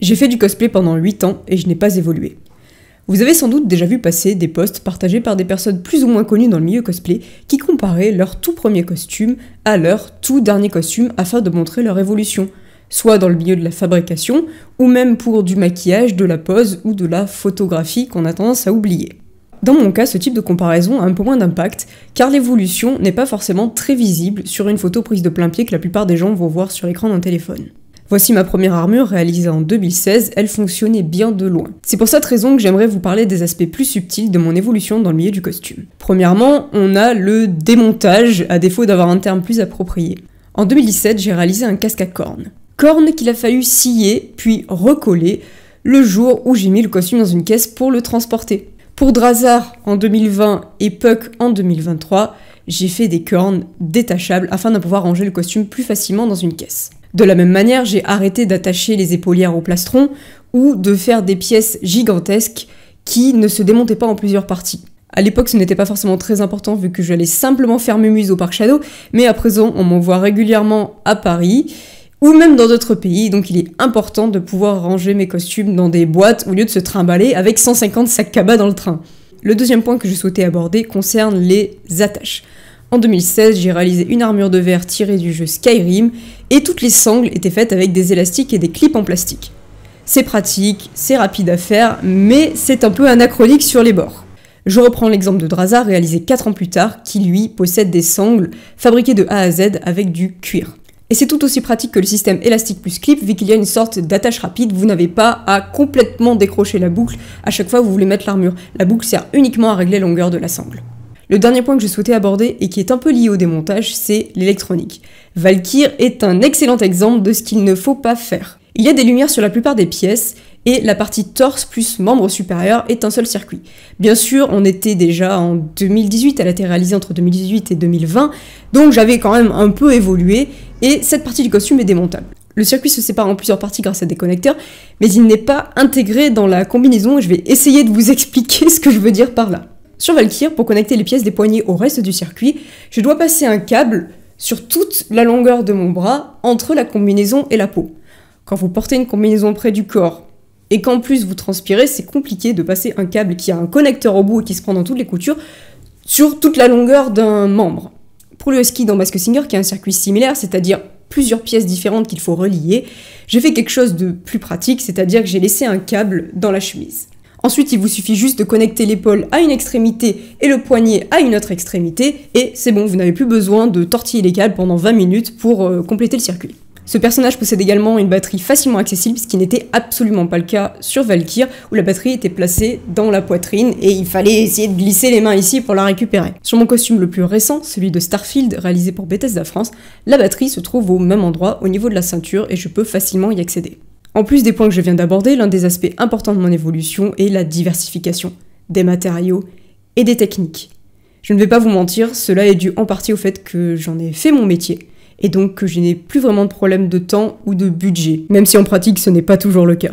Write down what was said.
J'ai fait du cosplay pendant 8 ans et je n'ai pas évolué. Vous avez sans doute déjà vu passer des posts partagés par des personnes plus ou moins connues dans le milieu cosplay qui comparaient leur tout premier costume à leur tout dernier costume afin de montrer leur évolution, soit dans le milieu de la fabrication, ou même pour du maquillage, de la pose ou de la photographie qu'on a tendance à oublier. Dans mon cas, ce type de comparaison a un peu moins d'impact, car l'évolution n'est pas forcément très visible sur une photo prise de plein pied que la plupart des gens vont voir sur l'écran d'un téléphone. Voici ma première armure réalisée en 2016, elle fonctionnait bien de loin. C'est pour cette raison que j'aimerais vous parler des aspects plus subtils de mon évolution dans le milieu du costume. Premièrement, on a le démontage, à défaut d'avoir un terme plus approprié. En 2017, j'ai réalisé un casque à cornes. Cornes qu'il a fallu scier, puis recoller, le jour où j'ai mis le costume dans une caisse pour le transporter. Pour Drazar en 2020 et Puck en 2023, j'ai fait des cornes détachables afin de pouvoir ranger le costume plus facilement dans une caisse. De la même manière, j'ai arrêté d'attacher les épaulières au plastron ou de faire des pièces gigantesques qui ne se démontaient pas en plusieurs parties. À l'époque, ce n'était pas forcément très important vu que j'allais simplement faire mes muses au parc Shadow, mais à présent, on m'envoie régulièrement à Paris ou même dans d'autres pays, donc il est important de pouvoir ranger mes costumes dans des boîtes au lieu de se trimballer avec 150 sacs cabas dans le train. Le deuxième point que je souhaitais aborder concerne les attaches. En 2016, j'ai réalisé une armure de verre tirée du jeu Skyrim, et toutes les sangles étaient faites avec des élastiques et des clips en plastique. C'est pratique, c'est rapide à faire, mais c'est un peu anachronique sur les bords. Je reprends l'exemple de Draza réalisé 4 ans plus tard, qui lui possède des sangles fabriquées de A à Z avec du cuir. Et c'est tout aussi pratique que le système élastique plus clip, vu qu'il y a une sorte d'attache rapide, vous n'avez pas à complètement décrocher la boucle à chaque fois que vous voulez mettre l'armure. La boucle sert uniquement à régler la longueur de la sangle. Le dernier point que je souhaitais aborder et qui est un peu lié au démontage, c'est l'électronique. Valkyr est un excellent exemple de ce qu'il ne faut pas faire. Il y a des lumières sur la plupart des pièces et la partie torse plus membre supérieur est un seul circuit. Bien sûr, on était déjà en 2018, elle a été réalisée entre 2018 et 2020, donc j'avais quand même un peu évolué et cette partie du costume est démontable. Le circuit se sépare en plusieurs parties grâce à des connecteurs, mais il n'est pas intégré dans la combinaison et je vais essayer de vous expliquer ce que je veux dire par là. Sur Valkyr, pour connecter les pièces des poignées au reste du circuit, je dois passer un câble sur toute la longueur de mon bras entre la combinaison et la peau. Quand vous portez une combinaison près du corps et qu'en plus vous transpirez, c'est compliqué de passer un câble qui a un connecteur au bout et qui se prend dans toutes les coutures sur toute la longueur d'un membre. Pour le ski dans Basque Singer, qui a un circuit similaire, c'est-à-dire plusieurs pièces différentes qu'il faut relier, j'ai fait quelque chose de plus pratique, c'est-à-dire que j'ai laissé un câble dans la chemise. Ensuite, il vous suffit juste de connecter l'épaule à une extrémité et le poignet à une autre extrémité, et c'est bon, vous n'avez plus besoin de tortiller les câbles pendant 20 minutes pour euh, compléter le circuit. Ce personnage possède également une batterie facilement accessible, ce qui n'était absolument pas le cas sur Valkyr, où la batterie était placée dans la poitrine et il fallait essayer de glisser les mains ici pour la récupérer. Sur mon costume le plus récent, celui de Starfield, réalisé pour Bethesda France, la batterie se trouve au même endroit au niveau de la ceinture et je peux facilement y accéder. En plus des points que je viens d'aborder, l'un des aspects importants de mon évolution est la diversification des matériaux et des techniques. Je ne vais pas vous mentir, cela est dû en partie au fait que j'en ai fait mon métier et donc que je n'ai plus vraiment de problème de temps ou de budget, même si en pratique ce n'est pas toujours le cas.